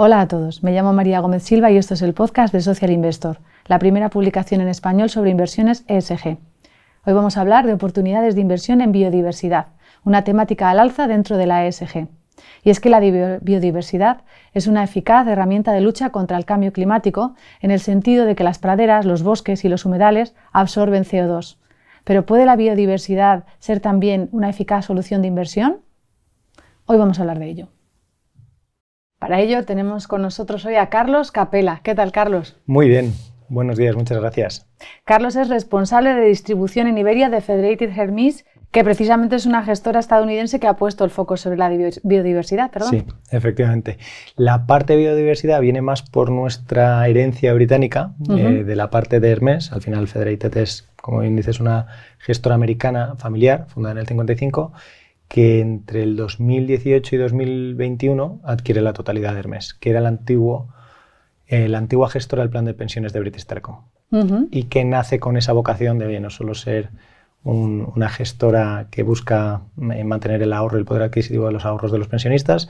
Hola a todos, me llamo María Gómez Silva y esto es el podcast de Social Investor, la primera publicación en español sobre inversiones ESG. Hoy vamos a hablar de oportunidades de inversión en biodiversidad, una temática al alza dentro de la ESG. Y es que la biodiversidad es una eficaz herramienta de lucha contra el cambio climático en el sentido de que las praderas, los bosques y los humedales absorben CO2. Pero ¿puede la biodiversidad ser también una eficaz solución de inversión? Hoy vamos a hablar de ello. Para ello tenemos con nosotros hoy a Carlos Capela. ¿Qué tal, Carlos? Muy bien. Buenos días, muchas gracias. Carlos es responsable de distribución en Iberia de Federated Hermes, que precisamente es una gestora estadounidense que ha puesto el foco sobre la biodiversidad, Sí, efectivamente. La parte de biodiversidad viene más por nuestra herencia británica, eh, de la parte de Hermes. Al final, Federated es, como bien dices, una gestora americana familiar, fundada en el 55, que entre el 2018 y 2021 adquiere la totalidad de Hermes, que era el antiguo, la antigua gestora del plan de pensiones de British Telecom. Y que nace con esa vocación de, no solo ser una gestora que busca eh, mantener el ahorro y el poder adquisitivo de los ahorros de los pensionistas,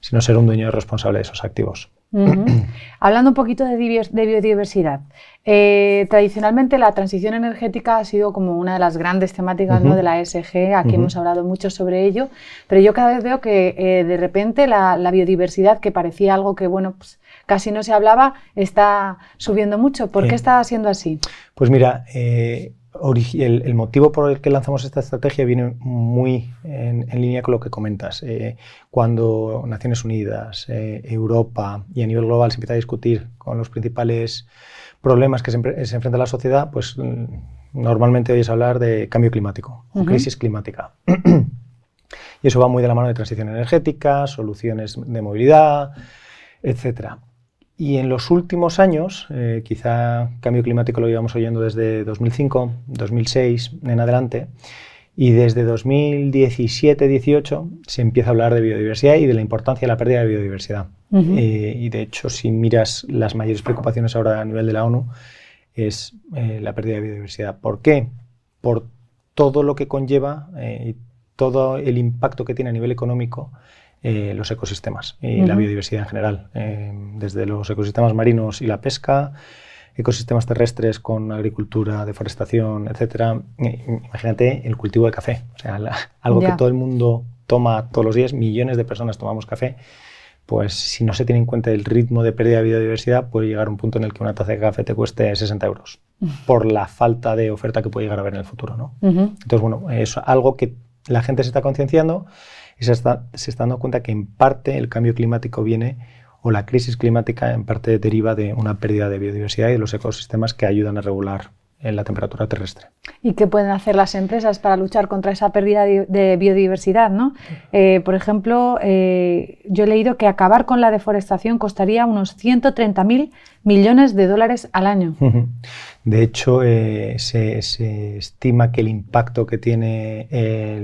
sino ser un dueño responsable de esos activos. Hablando un poquito de, biodiversidad, eh, tradicionalmente la transición energética ha sido como una de las grandes temáticas de la ESG, aquí hemos hablado mucho sobre ello, pero yo cada vez veo que eh, de repente la, biodiversidad, que parecía algo que bueno, pues, casi no se hablaba, está subiendo mucho. ¿Por qué está siendo así? Pues mira, eh, el, motivo por el que lanzamos esta estrategia viene muy en, línea con lo que comentas. Eh, cuando Naciones Unidas, eh, Europa y a nivel global se empieza a discutir con los principales problemas que se, enfrenta la sociedad, pues mm, normalmente oyes hablar de cambio climático, crisis climática. y eso va muy de la mano de transición energética, soluciones de movilidad, etcétera. Y en los últimos años, eh, quizá cambio climático lo íbamos oyendo desde 2005, 2006 en adelante, y desde 2017-18 se empieza a hablar de biodiversidad y de la importancia de la pérdida de biodiversidad. Eh, y de hecho, si miras las mayores preocupaciones ahora a nivel de la ONU, es eh, la pérdida de biodiversidad. ¿Por qué? Por todo lo que conlleva eh, y todo el impacto que tiene a nivel económico eh, los ecosistemas y la biodiversidad en general, eh, desde los ecosistemas marinos y la pesca, ecosistemas terrestres con agricultura, deforestación, etc. Eh, imagínate el cultivo de café, algo que todo el mundo toma todos los días, millones de personas tomamos café, pues si no se tiene en cuenta el ritmo de pérdida de biodiversidad, puede llegar a un punto en el que una taza de café te cueste 60 euros, por la falta de oferta que puede llegar a haber en el futuro. ¿no? Entonces, bueno, es algo que la gente se está concienciando se está, se está dando cuenta que en parte el cambio climático viene o la crisis climática en parte deriva de una pérdida de biodiversidad y de los ecosistemas que ayudan a regular en la temperatura terrestre. ¿Y qué pueden hacer las empresas para luchar contra esa pérdida de biodiversidad? Eh, por ejemplo, eh, yo he leído que acabar con la deforestación costaría unos 130.000 millones de dólares al año. De hecho, eh, se, estima que el impacto que tiene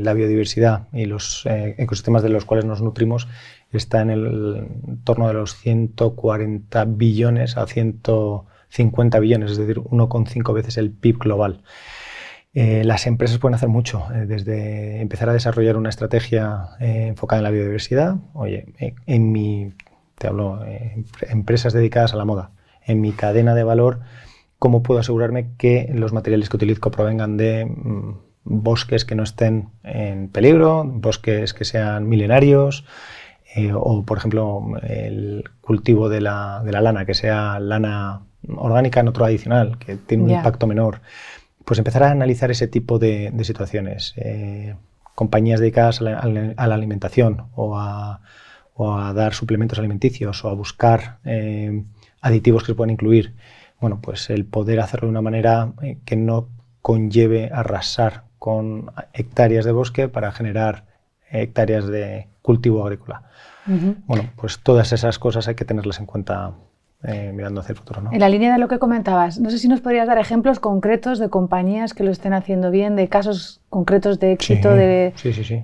la biodiversidad y los ecosistemas de los cuales nos nutrimos está en el torno de los 140 billones a 100 50 billones, es decir, 1,5 veces el PIB global. Eh, las empresas pueden hacer mucho, eh, desde empezar a desarrollar una estrategia eh, enfocada en la biodiversidad. Oye, en mi, te hablo, empresas dedicadas a la moda, en mi cadena de valor, ¿cómo puedo asegurarme que los materiales que utilizo provengan de mm, bosques que no estén en peligro, bosques que sean milenarios? o, por ejemplo, el cultivo de la, de la lana, que sea lana orgánica, no tradicional, que tiene un impacto menor. Pues empezar a analizar ese tipo de, situaciones. Eh, compañías dedicadas a la, alimentación o a, dar suplementos alimenticios o a buscar eh, aditivos que se puedan incluir. Bueno, pues el poder hacerlo de una manera eh, que no conlleve arrasar con hectáreas de bosque para generar hectáreas de cultivo agrícola. Bueno, pues todas esas cosas hay que tenerlas en cuenta eh, mirando hacia el futuro. En la línea de lo que comentabas, no sé si nos podrías dar ejemplos concretos de compañías que lo estén haciendo bien, de casos concretos de éxito, de,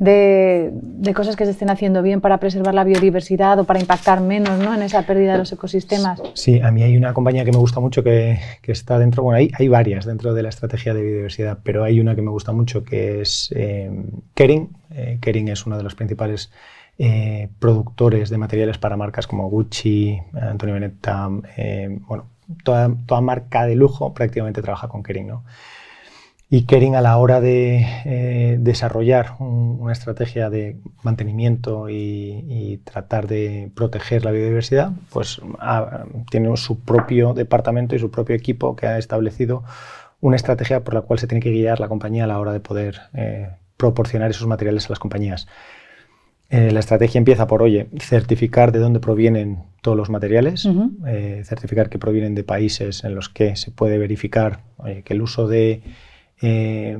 de, cosas que se estén haciendo bien para preservar la biodiversidad o para impactar menos en esa pérdida de los ecosistemas. Sí, a mí hay una compañía que me gusta mucho que, está dentro, bueno, hay, varias dentro de la estrategia de biodiversidad, pero hay una que me gusta mucho que es eh, Kering. Eh, Kering es uno de los principales eh, productores de materiales para marcas como Gucci, Antonio Benetta, eh, bueno, toda, marca de lujo prácticamente trabaja con Kering, ¿no? Y Kering a la hora de eh, desarrollar una estrategia de mantenimiento y, tratar de proteger la biodiversidad, pues ah, tiene su propio departamento y su propio equipo que ha establecido una estrategia por la cual se tiene que guiar la compañía a la hora de poder proporcionar esos materiales a las compañías. Eh, la estrategia empieza por, oye, certificar de dónde provienen todos los materiales, eh, certificar que provienen de países en los que se puede verificar que el uso de, eh,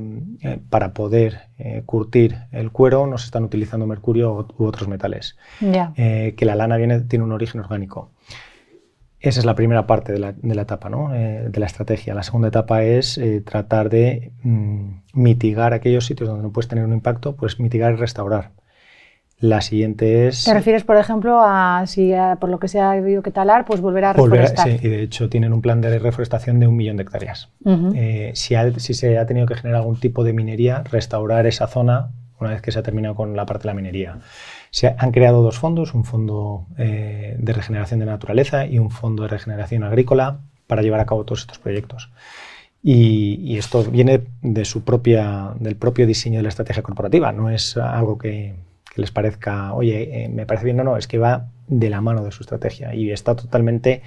para poder curtir el cuero no se están utilizando mercurio u otros metales, que la lana tiene un origen orgánico. Esa es la primera parte de la, etapa, ¿no? de la estrategia. La segunda etapa es tratar de mm, mitigar aquellos sitios donde no puedes tener un impacto, pues mitigar y restaurar. La siguiente es... Te refieres, por ejemplo, a si por lo que se ha habido que talar, pues volver a reforestar. sí, y de hecho tienen un plan de reforestación de un millón de hectáreas. Eh, si, si se ha tenido que generar algún tipo de minería, restaurar esa zona una vez que se ha terminado con la parte de la minería. Se han creado dos fondos, un fondo eh, de regeneración de naturaleza y un fondo de regeneración agrícola para llevar a cabo todos estos proyectos. Y, y esto viene de su propia, del propio diseño de la estrategia corporativa, no es algo que, les parezca, oye, eh, me parece bien, no, no, es que va de la mano de su estrategia y está totalmente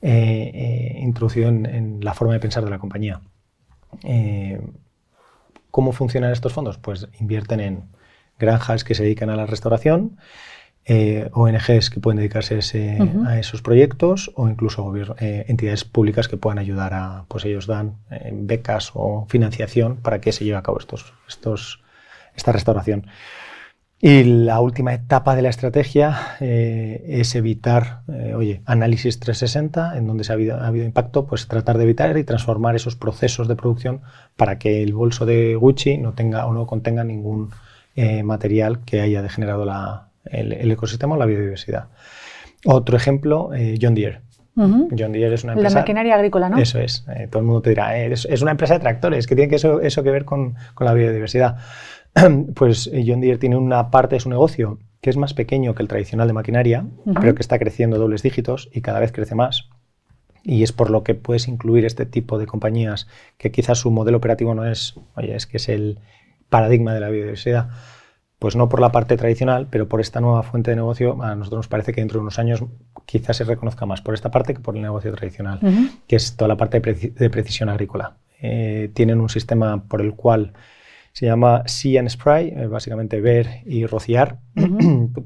eh, eh, introducido en, la forma de pensar de la compañía. ¿Cómo funcionan estos fondos? Pues invierten en granjas que se dedican a la restauración, ONGs que pueden dedicarse a, esos proyectos o incluso entidades públicas que puedan ayudar a, pues ellos dan becas o financiación para que se lleve a cabo estos, estos, esta restauración. Y la última etapa de la estrategia eh, es evitar, eh, oye, análisis 360, en donde se ha, habido, impacto, pues tratar de evitar y transformar esos procesos de producción para que el bolso de Gucci no tenga o no contenga ningún eh, material que haya degenerado la, el, ecosistema o la biodiversidad. Otro ejemplo, John Deere. John Deere es una empresa. La maquinaria agrícola, ¿no? Eso es. todo el mundo te dirá, es, es, una empresa de tractores, que tiene que eso, eso que ver con, con la biodiversidad. pues eh, John Deere tiene una parte de su negocio que es más pequeño que el tradicional de maquinaria, pero que está creciendo dobles dígitos y cada vez crece más. Y es por lo que puedes incluir este tipo de compañías que quizás su modelo operativo no es, oye, es que es el paradigma de la biodiversidad. Pues no por la parte tradicional, pero por esta nueva fuente de negocio, a nosotros nos parece que dentro de unos años quizás se reconozca más por esta parte que por el negocio tradicional, que es toda la parte de, precisión agrícola. Eh, tienen un sistema por el cual se llama See and Spray, eh, básicamente ver y rociar,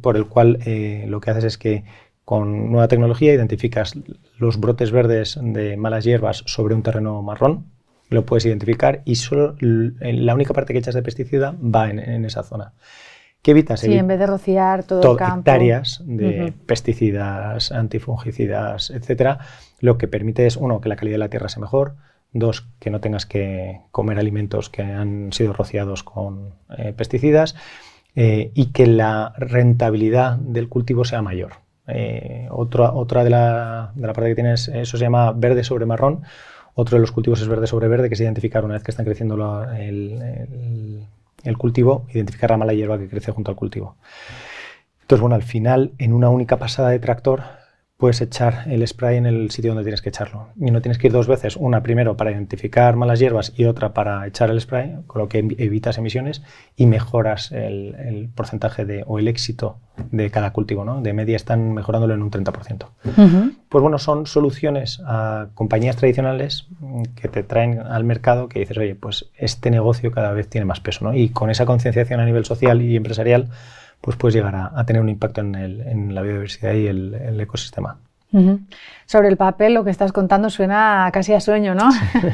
por el cual eh, lo que haces es que con nueva tecnología identificas los brotes verdes de malas hierbas sobre un terreno marrón, lo puedes identificar y solo eh, la única parte que echas de pesticida va en, esa zona. ¿Qué evitas? Sí, en vez de rociar todo, el campo. hectáreas de pesticidas, antifungicidas, etcétera, lo que permite es, uno, que la calidad de la tierra sea mejor, Dos, que no tengas que comer alimentos que han sido rociados con eh, pesticidas. Eh, y que la rentabilidad del cultivo sea mayor. Eh, otra otra de, la, de parte que tienes, eso se llama verde sobre marrón. Otro de los cultivos es verde sobre verde, que es identificar una vez que están creciendo el, el, cultivo, identificar la mala hierba que crece junto al cultivo. Entonces, bueno, al final, en una única pasada de tractor, puedes echar el spray en el sitio donde tienes que echarlo. Y no tienes que ir dos veces, una primero para identificar malas hierbas y otra para echar el spray, con lo que em-, evitas emisiones y mejoras el, porcentaje de, o el éxito de cada cultivo. ¿no? De media están mejorándolo en un 30%. Pues bueno, son soluciones a compañías tradicionales mm, que te traen al mercado que dices, oye, pues este negocio cada vez tiene más peso. ¿no? Y con esa concienciación a nivel social y empresarial, pues puedes llegar a, tener un impacto en, la biodiversidad y el, ecosistema. Sobre el papel, lo que estás contando suena casi a sueño, ¿no?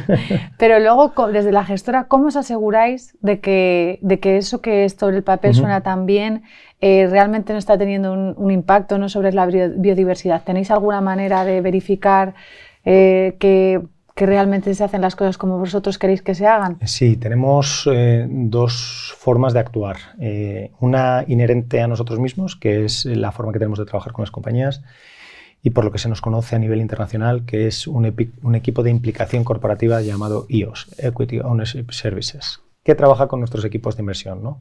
Pero luego, desde la gestora, ¿cómo os aseguráis de que, de que eso que sobre el papel suena tan bien eh, realmente no está teniendo un, impacto ¿no? sobre la biodiversidad? ¿Tenéis alguna manera de verificar eh, que que realmente se hacen las cosas como vosotros queréis que se hagan? Sí, tenemos eh, dos formas de actuar. Eh, una inherente a nosotros mismos, que es la forma que tenemos de trabajar con las compañías, y por lo que se nos conoce a nivel internacional, que es un, equipo de implicación corporativa llamado EOS, Equity Ownership Services, que trabaja con nuestros equipos de inversión. ¿no?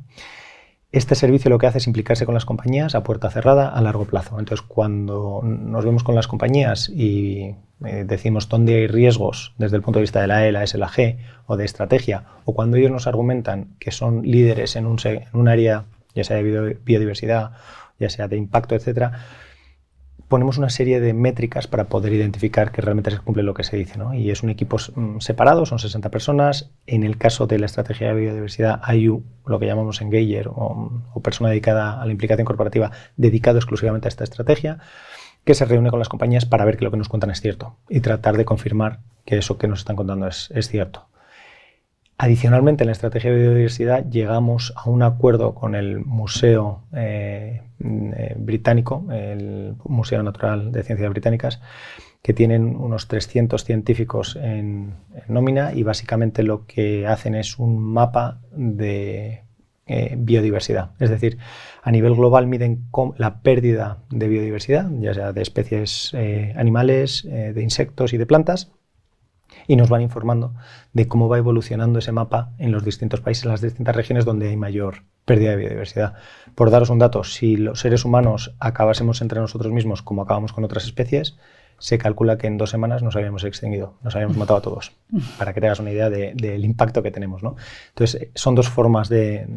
Este servicio lo que hace es implicarse con las compañías a puerta cerrada a largo plazo. Entonces, cuando nos vemos con las compañías y eh, decimos dónde hay riesgos desde el punto de vista de la E, la S, la G o de estrategia, o cuando ellos nos argumentan que son líderes en un, en un área, ya sea de biodiversidad, ya sea de impacto, etcétera, ponemos una serie de métricas para poder identificar que realmente se cumple lo que se dice. ¿no? Y es un equipo mm, separado, son 60 personas. En el caso de la estrategia de biodiversidad, hay lo que llamamos engager o, mm, o persona dedicada a la implicación corporativa dedicado exclusivamente a esta estrategia que se reúne con las compañías para ver que lo que nos cuentan es cierto y tratar de confirmar que eso que nos están contando es cierto. Adicionalmente, en la estrategia de biodiversidad llegamos a un acuerdo con el Museo eh, eh, Británico, el Museo Natural de Ciencias Británicas, que tienen unos 300 científicos en, nómina y básicamente lo que hacen es un mapa de eh, biodiversidad. Es decir, a nivel global miden la pérdida de biodiversidad, ya sea de especies animales, de insectos y de plantas y nos van informando de cómo va evolucionando ese mapa en los distintos países, en las distintas regiones donde hay mayor pérdida de biodiversidad. Por daros un dato, si los seres humanos acabásemos entre nosotros mismos como acabamos con otras especies, se calcula que en dos semanas nos habíamos extinguido, nos habíamos matado a todos, para que te hagas una idea del impacto que tenemos. ¿no? Entonces, son dos formas de,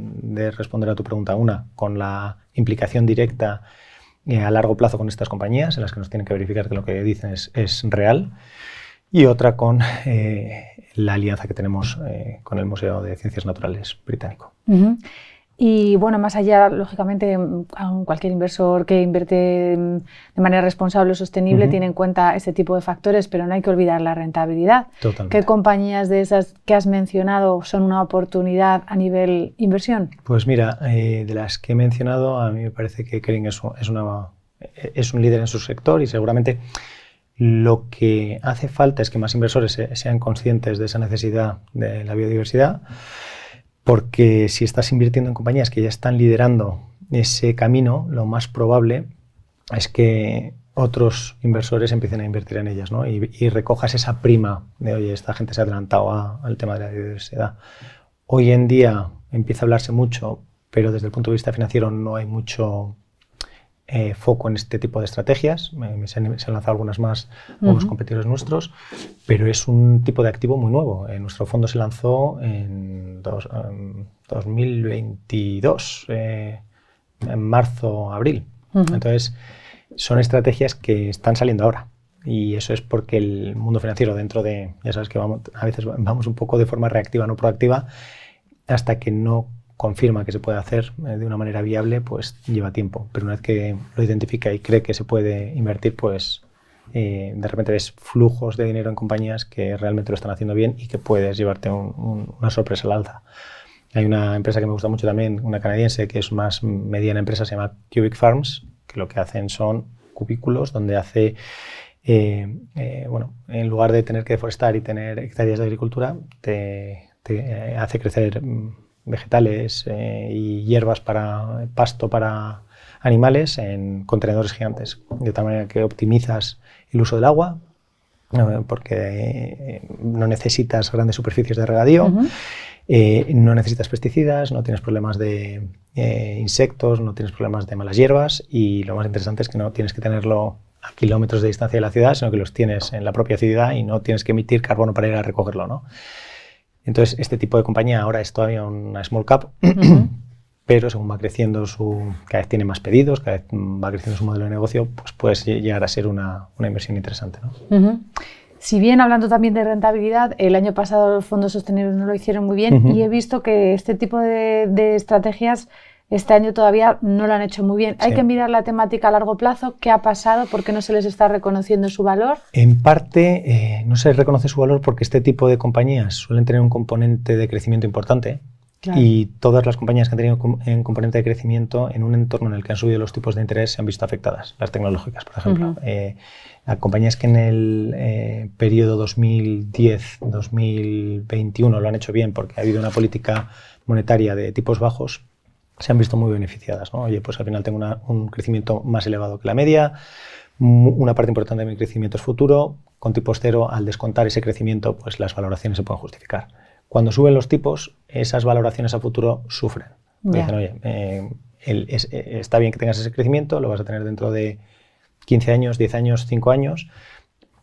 responder a tu pregunta. Una, con la implicación directa eh, a largo plazo con estas compañías, en las que nos tienen que verificar que lo que dicen es real y otra con eh, la alianza que tenemos eh, con el Museo de Ciencias Naturales británico. Y bueno, más allá, lógicamente, cualquier inversor que invierte de manera responsable o sostenible tiene en cuenta este tipo de factores, pero no hay que olvidar la rentabilidad. Totalmente. ¿Qué compañías de esas que has mencionado son una oportunidad a nivel inversión? Pues mira, eh, de las que he mencionado, a mí me parece que Kering es, una, es un líder en su sector y seguramente lo que hace falta es que más inversores sean conscientes de esa necesidad de la biodiversidad, porque si estás invirtiendo en compañías que ya están liderando ese camino, lo más probable es que otros inversores empiecen a invertir en ellas y, recojas esa prima de, oye, esta gente se ha adelantado al tema de la biodiversidad. Hoy en día empieza a hablarse mucho, pero desde el punto de vista financiero no hay mucho eh, foco en este tipo de estrategias. se, han, lanzado algunas más con los competidores nuestros, pero es un tipo de activo muy nuevo. Eh, nuestro fondo se lanzó en 2022, eh, en marzo, abril. Entonces, son estrategias que están saliendo ahora. Y eso es porque el mundo financiero dentro de, ya sabes que a veces vamos un poco de forma reactiva, no proactiva, hasta que no confirma que se puede hacer eh, de una manera viable, pues lleva tiempo. Pero una vez que lo identifica y cree que se puede invertir, pues eh, de repente ves flujos de dinero en compañías que realmente lo están haciendo bien y que puedes llevarte una sorpresa al alza. Hay una empresa que me gusta mucho también, una canadiense, que es más mediana empresa, se llama Cubic Farms, que lo que hacen son cubículos donde hace, eh, bueno, en lugar de tener que deforestar y tener hectáreas de agricultura, te, te hace crecer mm, vegetales eh, y hierbas para pasto para animales en contenedores gigantes, de tal manera que optimizas el uso del agua eh, porque eh, no necesitas grandes superficies de regadío, no necesitas pesticidas, no tienes problemas de insectos, no tienes problemas de malas hierbas y lo más interesante es que no tienes que tenerlo a kilómetros de distancia de la ciudad, sino que los tienes en la propia ciudad y no tienes que emitir carbono para ir a recogerlo. ¿no? Entonces, este tipo de compañía ahora es todavía una small cap, pero según va creciendo su, cada vez tiene más pedidos, cada vez va creciendo su modelo de negocio, pues puede llegar a ser una, inversión interesante. Si bien hablando también de rentabilidad, el año pasado los fondos sostenibles no lo hicieron muy bien y he visto que este tipo de estrategias este año todavía no lo han hecho muy bien. Hay que mirar la temática a largo plazo, qué ha pasado, por qué no se les está reconociendo su valor. En parte, eh, no se les reconoce su valor porque este tipo de compañías suelen tener un componente de crecimiento importante. Y todas las compañías que han tenido un componente de crecimiento en un entorno en el que han subido los tipos de interés se han visto afectadas. Las tecnológicas, por ejemplo. Eh, a compañías que en el eh, periodo 2010-2021 lo han hecho bien porque ha habido una política monetaria de tipos bajos, se han visto muy beneficiadas. Oye, pues al final tengo un crecimiento más elevado que la media, una parte importante de mi crecimiento es futuro, con tipos cero, al descontar ese crecimiento, pues las valoraciones se pueden justificar. Cuando suben los tipos, esas valoraciones a futuro sufren. Dicen, oye, eh, eh, está bien que tengas ese crecimiento, lo vas a tener dentro de 15 años, 10 años, 5 años,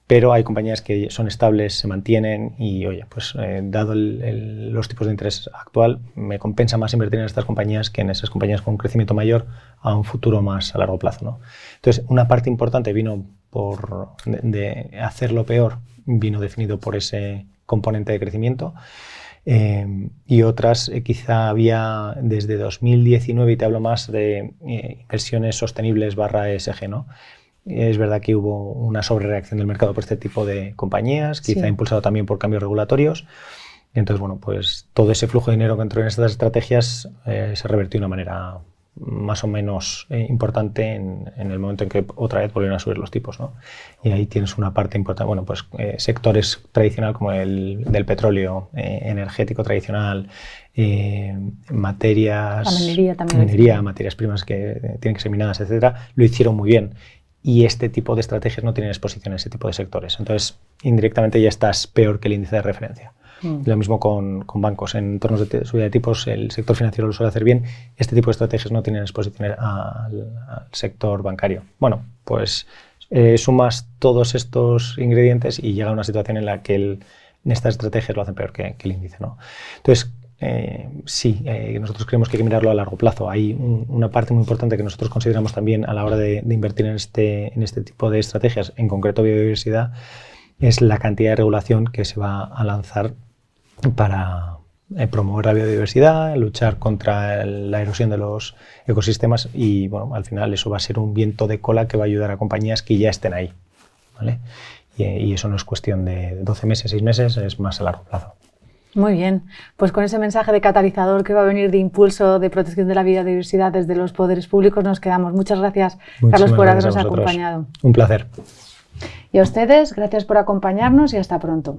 pero hay compañías que son estables, se mantienen y, oye, pues eh, dado los tipos de interés actual, me compensa más invertir en estas compañías que en esas compañías con un crecimiento mayor a un futuro más a largo plazo. Entonces, una parte importante vino por de, hacer hacerlo peor, vino definido por ese componente de crecimiento. Eh, y otras eh, quizá había desde 2019, y te hablo más de inversiones sostenibles barra ESG, ¿no? Es verdad que hubo una sobrereacción del mercado por este tipo de compañías, quizá impulsado también por cambios regulatorios. entonces, bueno, pues todo ese flujo de dinero que entró en estas estrategias eh, se revertió de una manera más o menos eh, importante en, el momento en que otra vez volvieron a subir los tipos. Y ahí tienes una parte importante, bueno, pues eh, sectores tradicionales como el del petróleo, energético tradicional, materias... Minería, materias primas que tienen que ser minadas, etcétera, lo hicieron muy bien y este tipo de estrategias no tienen exposición a ese tipo de sectores. Entonces, indirectamente ya estás peor que el índice de referencia. Mm. Lo mismo con, bancos. En entornos de subida de tipos, el sector financiero lo suele hacer bien. Este tipo de estrategias no tienen exposición al, sector bancario. Bueno, pues eh, sumas todos estos ingredientes y llega a una situación en la que estas estrategias lo hacen peor que, el índice. ¿no? Entonces, eh, sí, eh, nosotros creemos que hay que mirarlo a largo plazo. Hay una parte muy importante que nosotros consideramos también a la hora de, invertir en este, en este tipo de estrategias, en concreto biodiversidad, es la cantidad de regulación que se va a lanzar para eh, promover la biodiversidad, luchar contra la erosión de los ecosistemas y, bueno, al final eso va a ser un viento de cola que va a ayudar a compañías que ya estén ahí. Y, y eso no es cuestión de 12 meses, 6 meses, es más a largo plazo. Muy bien, pues con ese mensaje de catalizador que va a venir de impulso de protección de la biodiversidad desde los poderes públicos nos quedamos. Muchas gracias, Carlos, por habernos acompañado. Un placer. Y a ustedes, gracias por acompañarnos y hasta pronto.